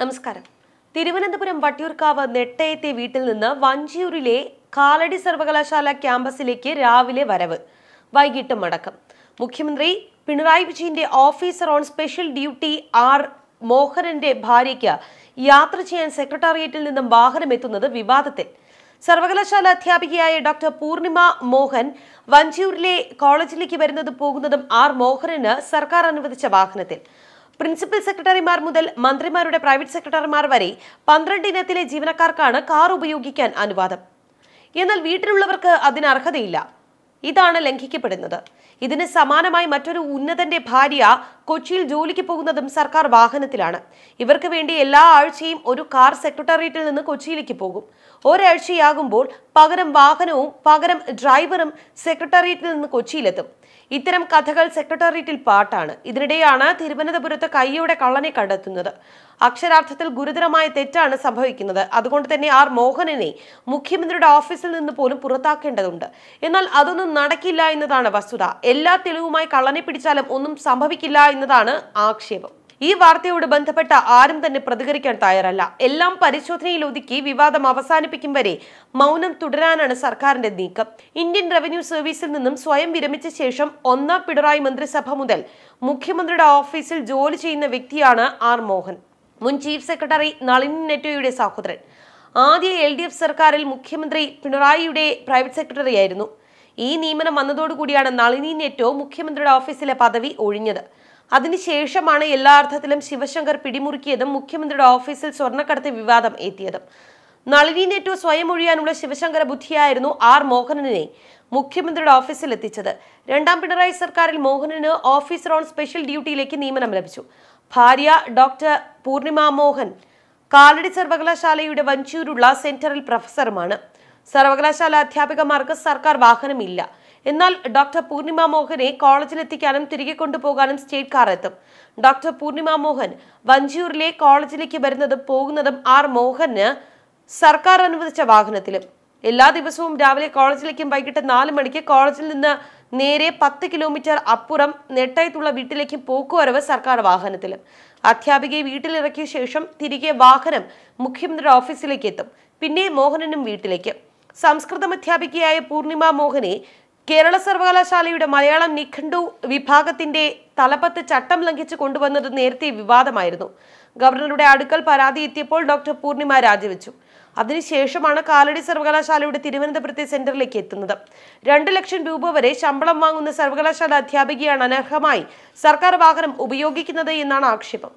നമസ്കാരം തിരുവനന്തപുരം വട്ടിയൂർക്കാവ് നെട്ടയത്തെ വീട്ടിൽ നിന്ന് വഞ്ചിയൂരിലെ കാലടി സർവകലാശാല ക്യാമ്പസിലേക്ക് രാവിലെ വരവ് വൈകിട്ട് മടക്കം മുഖ്യമന്ത്രി പിണറായി വിജയന്റെ officer on special duty R മോഹനന്റെ ഭാര്യയ്ക്ക് യാത്ര ചെയ്യാൻ സെക്രട്ടേറിയറ്റിൽ നിന്നും വാഹനം എത്തുന്നത് വിവാദത്തിൽ സർവകലാശാല അധ്യാപികയായ ഡോക്ടർ പൂർണിമ മോഹൻ വഞ്ചിയൂരിലെ കോളേജിലേക്ക് വരുന്നതും പോകുന്നതും ആർ മോഹനന് സർക്കാർ അനുവദിച്ച വാഹനത്തിൽ പ്രിൻസിപ്പൽ സെക്രട്ടറിമാർ മുതൽ മന്ത്രിമാരുടെ പ്രൈവറ്റ് സെക്രട്ടറിമാർ വരെ പന്ത്രണ്ട് ഇനത്തിലെ ജീവനക്കാർക്കാണ് കാർ ഉപയോഗിക്കാൻ അനുവാദം എന്നാൽ വീട്ടിലുള്ളവർക്ക് അതിന് അർഹതയില്ല ഇതാണ് ലംഘിക്കപ്പെടുന്നത് ഇതിന് സമാനമായി മറ്റൊരു ഉന്നതന്റെ ഭാര്യ കൊച്ചിയിൽ ജോലിക്ക് പോകുന്നതും സർക്കാർ വാഹനത്തിലാണ് ഇവർക്ക് വേണ്ടി എല്ലാ ആഴ്ചയും ഒരു കാർ സെക്രട്ടേറിയറ്റിൽ നിന്ന് കൊച്ചിയിലേക്ക് പോകും ഒരാഴ്ചയാകുമ്പോൾ പകരം വാഹനവും പകരം ഡ്രൈവറും സെക്രട്ടേറിയറ്റിൽ നിന്ന് കൊച്ചിയിലെത്തും ഇത്തരം കഥകൾ സെക്രട്ടേറിയറ്റിൽ പാട്ടാണ് ഇതിനിടെയാണ് തിരുവനന്തപുരത്ത് കയ്യോടെ കള്ളനെ കണ്ടെത്തുന്നത് അക്ഷരാർത്ഥത്തിൽ ഗുരുതരമായ തെറ്റാണ് സംഭവിക്കുന്നത് അതുകൊണ്ട് തന്നെ ആർ മോഹനനെ മുഖ്യമന്ത്രിയുടെ ഓഫീസിൽ നിന്ന് പോലും പുറത്താക്കേണ്ടതുണ്ട് എന്നാൽ അതൊന്നും നടക്കില്ല എന്നതാണ് വസ്തുത എല്ലാ തെളിവുമായി കള്ളനെ പിടിച്ചാലും ഒന്നും സംഭവിക്കില്ല എന്നതാണ് ആക്ഷേപം ഈ വാർത്തയോട് ബന്ധപ്പെട്ട ആരും തന്നെ പ്രതികരിക്കാൻ തയ്യാറല്ല എല്ലാം പരിശോധനയിൽ ഒതുക്കി വിവാദം അവസാനിപ്പിക്കും വരെ മൗനം തുടരാനാണ് സർക്കാരിന്റെ നീക്കം ഇന്ത്യൻ റവന്യൂ സർവീസിൽ നിന്നും സ്വയം വിരമിച്ച ശേഷം ഒന്നാം പിണറായി മന്ത്രിസഭ മുതൽ മുഖ്യമന്ത്രിയുടെ ഓഫീസിൽ ജോലി ചെയ്യുന്ന വ്യക്തിയാണ് ആർ മോഹൻ മുൻ ചീഫ് സെക്രട്ടറി നളിനി നെറ്റോയുടെ സഹോദരൻ ആദ്യ എൽ ഡി എഫ് സർക്കാരിൽ മുഖ്യമന്ത്രി പിണറായിയുടെ പ്രൈവറ്റ് സെക്രട്ടറി ആയിരുന്നു ഈ നിയമനം വന്നതോടുകൂടിയാണ് നളിനി നെറ്റോ മുഖ്യമന്ത്രിയുടെ ഓഫീസിലെ പദവി ഒഴിഞ്ഞത് അതിനുശേഷമാണ് എല്ലാ അർത്ഥത്തിലും ശിവശങ്കർ പിടിമുറുക്കിയതും മുഖ്യമന്ത്രിയുടെ ഓഫീസിൽ സ്വർണ്ണക്കടത്ത് വിവാദം എത്തിയതും നളിനി നെറ്റു സ്വയം ഒഴിയാനുള്ള ശിവശങ്കര ബുദ്ധിയായിരുന്നു ആർ മോഹനനെ മുഖ്യമന്ത്രിയുടെ ഓഫീസിൽ എത്തിച്ചത് രണ്ടാം പിണറായി സർക്കാരിൽ മോഹനന് ഓഫീസർ ഓൺ സ്പെഷ്യൽ ഡ്യൂട്ടിയിലേക്ക് നിയമനം ലഭിച്ചു ഭാര്യ ഡോക്ടർ പൂർണിമ മോഹൻ കാലടി സർവകലാശാലയുടെ വഞ്ചൂരുള്ള സെന്ററിൽ പ്രൊഫസറുമാണ് സർവകലാശാല അധ്യാപികമാർക്ക് സർക്കാർ വാഹനമില്ല എന്നാൽ ഡോക്ടർ പൂർണിമ മോഹനെ കോളേജിലെത്തിക്കാനും തിരികെ കൊണ്ടുപോകാനും സ്റ്റേറ്റ് കാർ എത്തും ഡോക്ടർ പൂർണിമ മോഹൻ വഞ്ചിയൂരിലെ കോളേജിലേക്ക് വരുന്നതും പോകുന്നതും ആർ മോഹന് സർക്കാർ അനുവദിച്ച വാഹനത്തിലും എല്ലാ ദിവസവും രാവിലെ കോളേജിലേക്കും വൈകിട്ട് നാല് മണിക്ക് കോളേജിൽ നിന്ന് നേരെ പത്ത് കിലോമീറ്റർ അപ്പുറം നെട്ടായത്തുള്ള വീട്ടിലേക്ക് പോക്കുവരവ് സർക്കാർ വാഹനത്തിലും അധ്യാപികയെ വീട്ടിലിറക്കിയ ശേഷം തിരികെ വാഹനം മുഖ്യമന്ത്രിയുടെ ഓഫീസിലേക്ക് എത്തും പിന്നെ മോഹനനും വീട്ടിലേക്ക് സംസ്കൃതം അധ്യാപികയായ പൂർണിമ മോഹനെ കേരള സർവകലാശാലയുടെ മലയാളം നിഖണ്ഡു വിഭാഗത്തിന്റെ തലപ്പത്ത് ചട്ടം ലംഘിച്ച് കൊണ്ടുവന്നത് നേരത്തെ വിവാദമായിരുന്നു ഗവർണറുടെ അടുക്കൽ പരാതി എത്തിയപ്പോൾ ഡോക്ടർ പൂർണിമ രാജിവെച്ചു അതിനുശേഷമാണ് കാലടി സർവകലാശാലയുടെ തിരുവനന്തപുരത്തെ സെന്ററിലേക്ക് എത്തുന്നത് രണ്ടു ലക്ഷം രൂപ വരെ ശമ്പളം വാങ്ങുന്ന സർവകലാശാല അധ്യാപികയാണ് അനർഹമായി സർക്കാർ വാഹനം ഉപയോഗിക്കുന്നത് എന്നാണ് ആക്ഷേപം